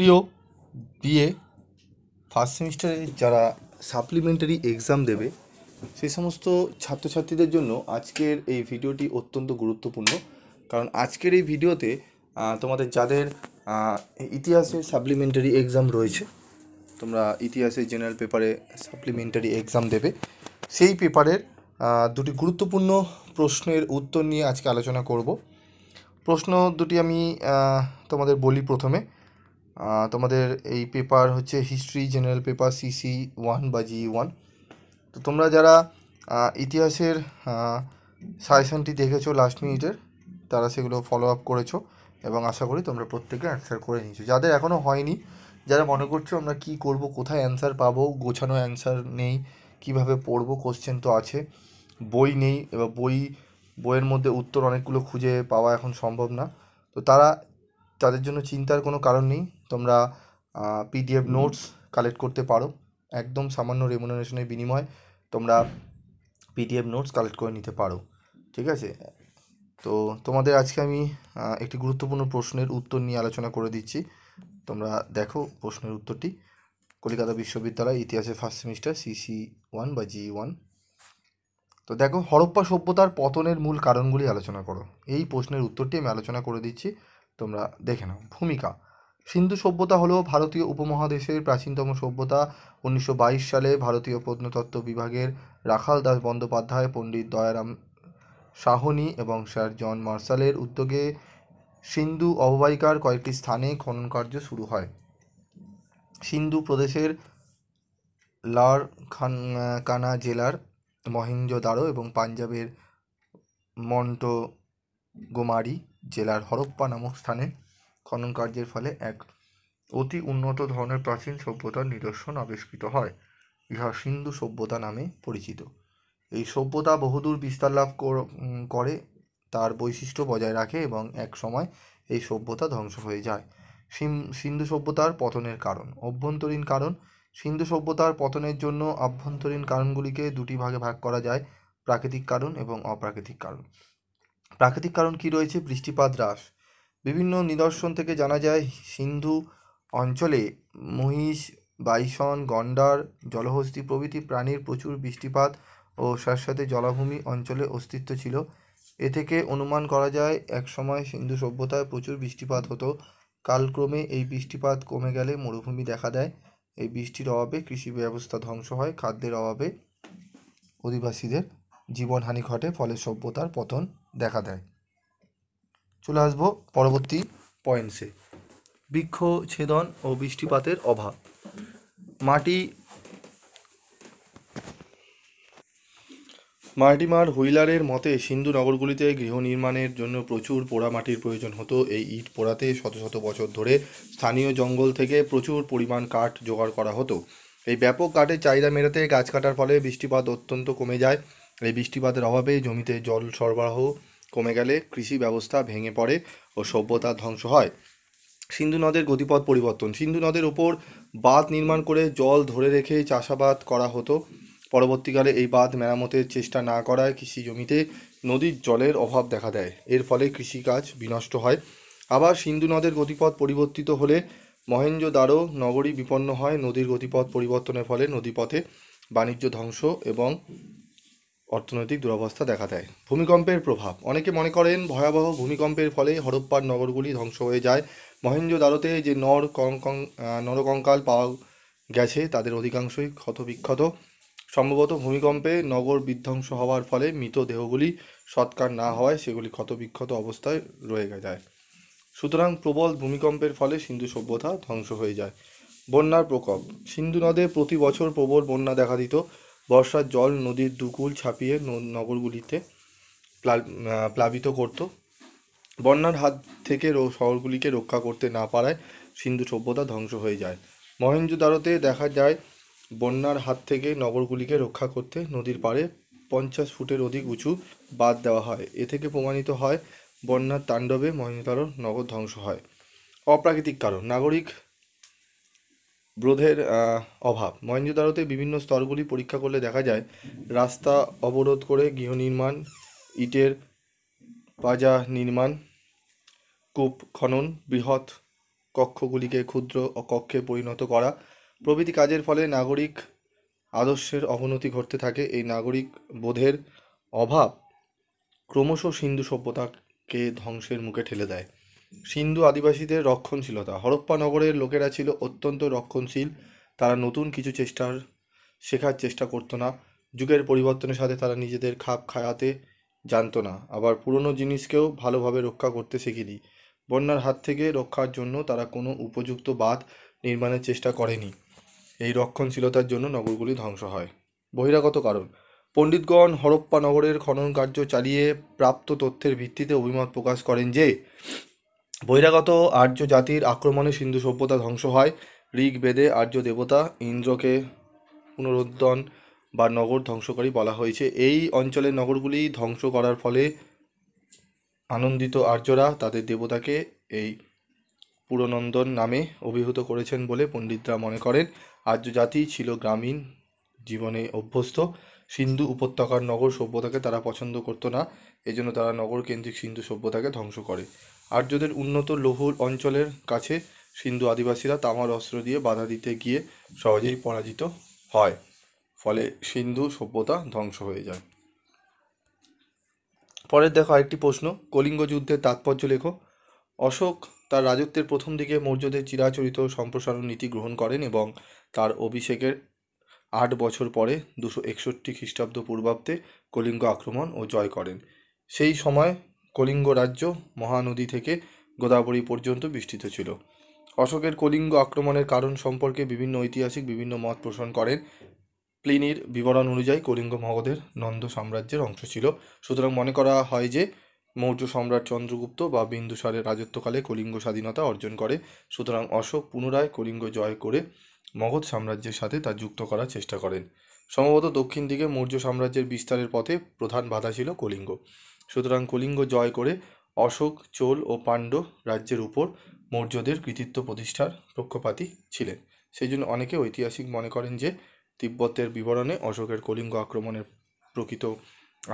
সক্রিয় BA first সেমিস্টারে যারা সাপ্লিমেন্টারি এক্সাম দেবে সেই সমস্ত ছাত্রছাত্রীদের জন্য আজকের এই ভিডিওটি অত্যন্ত গুরুত্বপূর্ণ কারণ আজকের এই ভিডিওতে তোমাদের যাদের ইতিহাসে সাপ্লিমেন্টারি এক্সাম রয়েছে তোমরা ইতিহাসে জেনারেল পেপারে সাপ্লিমেন্টারি এক্সাম দেবে সেই পেপারের দুটি গুরুত্বপূর্ণ প্রশ্নের উত্তর নিয়ে আজকে আলোচনা করব প্রশ্ন দুটি আমি তোমাদের বলি প্রথমে তোমাদের এই পেপার হচ্ছে history general paper CC one বা জি ওয়ান তো তোমরা যারা ইতিহাসের সাজেশনটি দেখেছো লাস্ট মিনিটের তারা সেগুলো ফলো আপ করেছো এবং আশা করি তোমরা প্রত্যেকে অ্যান্সার করে নিয়েছো যাদের এখনও হয়নি যারা মনে করছো আমরা কি করব কোথায় অ্যান্সার পাবো গোছানো অ্যান্সার নেই কিভাবে পড়বো কোশ্চেন তো আছে বই নেই এবার বই বইয়ের মধ্যে উত্তর অনেকগুলো খুঁজে পাওয়া এখন সম্ভব না তো তারা তাদের জন্য চিন্তার কোনো কারণ নেই তোমরা পিডিএফ নোটস কালেক্ট করতে পারো একদম সামান্য রেমুনারেশনের বিনিময়ে তোমরা পিডিএফ নোটস কালেক্ট করে নিতে পারো ঠিক আছে তো তোমাদের আজকে আমি একটি গুরুত্বপূর্ণ প্রশ্নের উত্তর নিয়ে আলোচনা করে দিচ্ছি তোমরা দেখো প্রশ্নের উত্তরটি কলিকাতা বিশ্ববিদ্যালয় ইতিহাসে ফার্স্ট সেমিস্টার সিসি ওয়ান বা জি ওয়ান তো দেখো হরপ্পা সভ্যতার পতনের মূল কারণগুলি আলোচনা করো এই প্রশ্নের উত্তরটি আমি আলোচনা করে দিচ্ছি তোমরা দেখে নাও ভূমিকা সিন্ধু সভ্যতা হলো ভারতীয় উপমহাদেশের প্রাচীনতম সভ্যতা উনিশশো সালে ভারতীয় প্রত্নতত্ত্ব বিভাগের রাখাল দাস বন্দ্যোপাধ্যায় পণ্ডিত দয়ারাম সাহনি এবং স্যার জন মার্শালের উদ্যোগে সিন্ধু অববাহিকার কয়েকটি স্থানে খনন কার্য শুরু হয় সিন্ধু প্রদেশের লার খান কানা জেলার মহেঞ্জোদারো এবং পাঞ্জাবের মন্টো গোমারি জেলার হরপ্পা নামক স্থানে খনন কার্যের ফলে এক অতি উন্নত ধরনের প্রাচীন সভ্যতার নিদর্শন আবিষ্কৃত হয় ইহা সিন্ধু সভ্যতা নামে পরিচিত এই সভ্যতা বহুদূর বিস্তার লাভ করে তার বৈশিষ্ট্য বজায় রাখে এবং এক সময় এই সভ্যতা ধ্বংস হয়ে যায় সিন্ধু সভ্যতার পতনের কারণ অভ্যন্তরীণ কারণ সিন্ধু সভ্যতার পতনের জন্য আভ্যন্তরীণ কারণগুলিকে দুটি ভাগে ভাগ করা যায় প্রাকৃতিক কারণ এবং অপ্রাকৃতিক কারণ প্রাকৃতিক কারণ কি রয়েছে বৃষ্টিপাত হ্রাস বিভিন্ন নিদর্শন থেকে জানা যায় সিন্ধু অঞ্চলে মহিষ বাইসন গন্ডার জলহস্তি প্রভৃতি প্রাণীর প্রচুর বৃষ্টিপাত ও সাথে জলাভূমি অঞ্চলে অস্তিত্ব ছিল এ থেকে অনুমান করা যায় এক সময় সিন্ধু সভ্যতায় প্রচুর বৃষ্টিপাত হতো কালক্রমে এই বৃষ্টিপাত কমে গেলে মরুভূমি দেখা দেয় এই বৃষ্টির অভাবে কৃষি ব্যবস্থা ধ্বংস হয় খাদ্যের অভাবে অধিবাসীদের জীবনহানি ঘটে ফলে সভ্যতার পতন দেখা দেয় চলে আসবো পরবর্তী পয়েন্টসে বৃক্ষ ছেদন ও বৃষ্টিপাতের অভাব মাটি মার্টিমার হুইলারের মতে সিন্ধু নগরগুলিতে গৃহ নির্মাণের জন্য প্রচুর পোড়া মাটির প্রয়োজন হতো এই ইট পোড়াতে শত শত বছর ধরে স্থানীয় জঙ্গল থেকে প্রচুর পরিমাণ কাঠ জোগাড় করা হতো এই ব্যাপক কাঠের চাহিদা মেরাতে গাছ কাটার ফলে বৃষ্টিপাত অত্যন্ত কমে যায় এই বৃষ্টিপাতের অভাবে জমিতে জল সরবরাহ কমে গেলে কৃষি ব্যবস্থা ভেঙে পড়ে ও সভ্যতা ধ্বংস হয় সিন্ধু নদের গতিপথ পরিবর্তন সিন্ধু নদের ওপর বাঁধ নির্মাণ করে জল ধরে রেখে চাষাবাদ করা হতো পরবর্তীকালে এই বাঁধ মেরামতের চেষ্টা না করায় কৃষি জমিতে নদীর জলের অভাব দেখা দেয় এর ফলে কৃষিকাজ বিনষ্ট হয় আবার সিন্ধু নদের গতিপথ পরিবর্তিত হলে দ্বারো নগরী বিপন্ন হয় নদীর গতিপথ পরিবর্তনের ফলে নদীপথে বাণিজ্য ধ্বংস এবং অর্থনৈতিক দুরবস্থা দেখা দেয় ভূমিকম্পের প্রভাব অনেকে মনে করেন ভয়াবহ ভূমিকম্পের ফলে হরপ্পার নগরগুলি ধ্বংস হয়ে যায় মহেন্দ্র দ্বারতে যে নর কঙ্কং নরকঙ্কাল পাওয়া গেছে তাদের অধিকাংশই ক্ষতবিক্ষত সম্ভবত ভূমিকম্পে নগর বিধ্বংস হওয়ার ফলে মৃত দেহগুলি সৎকার না হওয়ায় সেগুলি ক্ষতবিক্ষত অবস্থায় রয়ে যায় সুতরাং প্রবল ভূমিকম্পের ফলে সিন্ধু সভ্যতা ধ্বংস হয়ে যায় বন্যার প্রকোপ সিন্ধু নদে প্রতি বছর প্রবল বন্যা দেখা দিত বর্ষার জল নদীর দুকুল ছাপিয়ে নগরগুলিতে প্লাবিত করত বন্যার হাত থেকে শহরগুলিকে রক্ষা করতে না পারায় সিন্ধু সভ্যতা ধ্বংস হয়ে যায় দ্বারতে দেখা যায় বন্যার হাত থেকে নগরগুলিকে রক্ষা করতে নদীর পাড়ে পঞ্চাশ ফুটের অধিক উঁচু বাদ দেওয়া হয় এ থেকে প্রমাণিত হয় বন্যার তাণ্ডবে মহেঞ্জোদারো নগর ধ্বংস হয় অপ্রাকৃতিক কারণ নাগরিক ব্রোধের অভাব মহেঞ্জোদারোতে বিভিন্ন স্তরগুলি পরীক্ষা করলে দেখা যায় রাস্তা অবরোধ করে গৃহ নির্মাণ ইটের পাজা নির্মাণ কূপ খনন বৃহৎ কক্ষগুলিকে ক্ষুদ্র কক্ষে পরিণত করা প্রভৃতি কাজের ফলে নাগরিক আদর্শের অবনতি ঘটতে থাকে এই নাগরিক বোধের অভাব ক্রমশ সিন্ধু সভ্যতাকে ধ্বংসের মুখে ঠেলে দেয় সিন্ধু আদিবাসীদের রক্ষণশীলতা হরপ্পা নগরের লোকেরা ছিল অত্যন্ত রক্ষণশীল তারা নতুন কিছু চেষ্টার শেখার চেষ্টা করতো না যুগের পরিবর্তনের সাথে তারা নিজেদের খাপ খায়াতে জানতো না আবার পুরনো জিনিসকেও ভালোভাবে রক্ষা করতে শেখেনি বন্যার হাত থেকে রক্ষার জন্য তারা কোনো উপযুক্ত বাঁধ নির্মাণের চেষ্টা করেনি এই রক্ষণশীলতার জন্য নগরগুলি ধ্বংস হয় বহিরাগত কারণ পণ্ডিতগণ হরপ্পা নগরের খনন কার্য চালিয়ে প্রাপ্ত তথ্যের ভিত্তিতে অভিমত প্রকাশ করেন যে বহিরাগত আর্য জাতির আক্রমণে সিন্ধু সভ্যতা ধ্বংস হয় ঋগ বেদে আর্য দেবতা ইন্দ্রকে পুনরুদ্ধন বা নগর ধ্বংসকারী বলা হয়েছে এই অঞ্চলের নগরগুলি ধ্বংস করার ফলে আনন্দিত আর্যরা তাদের দেবতাকে এই পুরনন্দন নামে অভিভূত করেছেন বলে পণ্ডিতরা মনে করেন আর্য জাতি ছিল গ্রামীণ জীবনে অভ্যস্ত সিন্ধু উপত্যকার নগর সভ্যতাকে তারা পছন্দ করতো না এজন্য তারা নগর কেন্দ্রিক সিন্ধু সভ্যতাকে ধ্বংস করে আর্যদের উন্নত লৌহ অঞ্চলের কাছে সিন্ধু আদিবাসীরা তামার অস্ত্র দিয়ে বাধা দিতে গিয়ে সহজেই পরাজিত হয় ফলে সিন্ধু সভ্যতা ধ্বংস হয়ে যায় পরের দেখো আরেকটি প্রশ্ন কলিঙ্গ যুদ্ধের তাৎপর্য লেখ অশোক তার রাজত্বের প্রথম দিকে মৌর্যদের চিরাচরিত সম্প্রসারণ নীতি গ্রহণ করেন এবং তার অভিষেকের আট বছর পরে দুশো একষট্টি খ্রিস্টাব্দ পূর্বাব্দে কলিঙ্গ আক্রমণ ও জয় করেন সেই সময় কলিঙ্গ রাজ্য মহানদী থেকে গোদাবরী পর্যন্ত বিস্তৃত ছিল অশোকের কলিঙ্গ আক্রমণের কারণ সম্পর্কে বিভিন্ন ঐতিহাসিক বিভিন্ন মত পোষণ করেন প্লিনির বিবরণ অনুযায়ী কলিঙ্গ মগধের নন্দ সাম্রাজ্যের অংশ ছিল সুতরাং মনে করা হয় যে মৌর্য সম্রাট চন্দ্রগুপ্ত বা বিন্দুসারের রাজত্বকালে কলিঙ্গ স্বাধীনতা অর্জন করে সুতরাং অশোক পুনরায় কলিঙ্গ জয় করে মগধ সাম্রাজ্যের সাথে তা যুক্ত করার চেষ্টা করেন সম্ভবত দক্ষিণ দিকে মৌর্য সাম্রাজ্যের বিস্তারের পথে প্রধান বাধা ছিল কলিঙ্গ সুতরাং কলিঙ্গ জয় করে অশোক চোল ও পাণ্ড রাজ্যের উপর মৌর্যদের কৃতিত্ব প্রতিষ্ঠার পক্ষপাতী ছিলেন সেই জন্য অনেকে ঐতিহাসিক মনে করেন যে তিব্বতের বিবরণে অশোকের কলিঙ্গ আক্রমণের প্রকৃত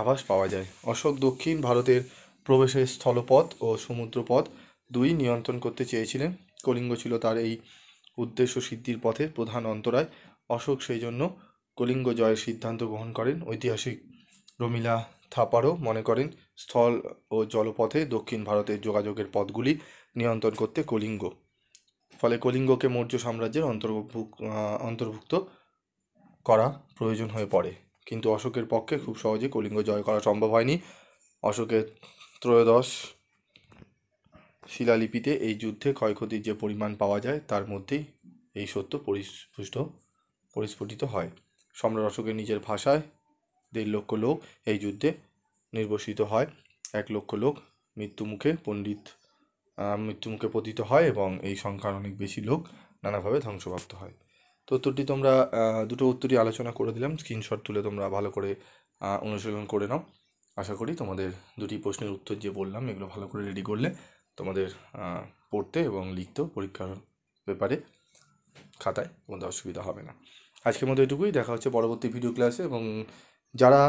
আভাস পাওয়া যায় অশোক দক্ষিণ ভারতের প্রবেশের স্থলপথ ও সমুদ্রপথ দুই নিয়ন্ত্রণ করতে চেয়েছিলেন কলিঙ্গ ছিল তার এই উদ্দেশ্য সিদ্ধির পথে প্রধান অন্তরায় অশোক সেই জন্য কলিঙ্গ জয়ের সিদ্ধান্ত গ্রহণ করেন ঐতিহাসিক রমিলা থাপারও মনে করেন স্থল ও জলপথে দক্ষিণ ভারতের যোগাযোগের পথগুলি নিয়ন্ত্রণ করতে কলিঙ্গ ফলে কলিঙ্গকে মৌর্য সাম্রাজ্যের অন্তর্ভুক্ত অন্তর্ভুক্ত করা প্রয়োজন হয়ে পড়ে কিন্তু অশোকের পক্ষে খুব সহজে কলিঙ্গ জয় করা সম্ভব হয়নি অশোকের ত্রয়োদশ শিলালিপিতে এই যুদ্ধে ক্ষয়ক্ষতির যে পরিমাণ পাওয়া যায় তার মধ্যেই এই সত্য পরিস্ফুষ্ট পরিস্ফুটিত হয় সম্রাট অশোকের নিজের ভাষায় দেড় লক্ষ লোক এই যুদ্ধে নির্বসিত হয় এক লক্ষ লোক মৃত্যুমুখে পণ্ডিত মৃত্যুমুখে পতিত হয় এবং এই সংখ্যার অনেক বেশি লোক নানাভাবে ধ্বংসপ্রাপ্ত হয় তো উত্তরটি তোমরা দুটো উত্তরই আলোচনা করে দিলাম স্ক্রিনশট তুলে তোমরা ভালো করে অনুশীলন করে নাও আশা করি তোমাদের দুটি প্রশ্নের উত্তর যে বললাম এগুলো ভালো করে রেডি করলে তোমাদের পড়তে এবং লিখতে পরীক্ষার ব্যাপারে খাতায় তোমাদের অসুবিধা হবে না আজকের মতো এটুকুই দেখা হচ্ছে পরবর্তী ভিডিও ক্লাসে এবং যারা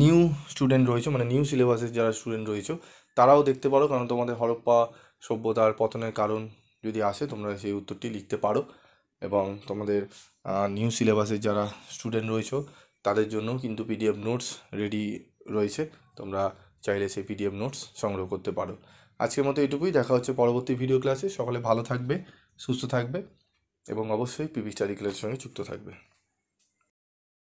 নিউ স্টুডেন্ট রয়েছে মানে নিউ সিলেবাসের যারা স্টুডেন্ট রয়েছে তারাও দেখতে পারো কারণ তোমাদের হরপ্পা সভ্যতার পতনের কারণ যদি আসে তোমরা সেই উত্তরটি লিখতে পারো এবং তোমাদের নিউ সিলেবাসের যারা স্টুডেন্ট রয়েছে তাদের জন্য কিন্তু পিডিএফ নোটস রেডি রয়েছে তোমরা চাইলে সেই পিডিএফ নোটস সংগ্রহ করতে পারো আজকের মতো এটুকুই দেখা হচ্ছে পরবর্তী ভিডিও ক্লাসে সকলে ভালো থাকবে সুস্থ থাকবে এবং অবশ্যই পিপি স্টাডি ক্লাসের সঙ্গে যুক্ত থাকবে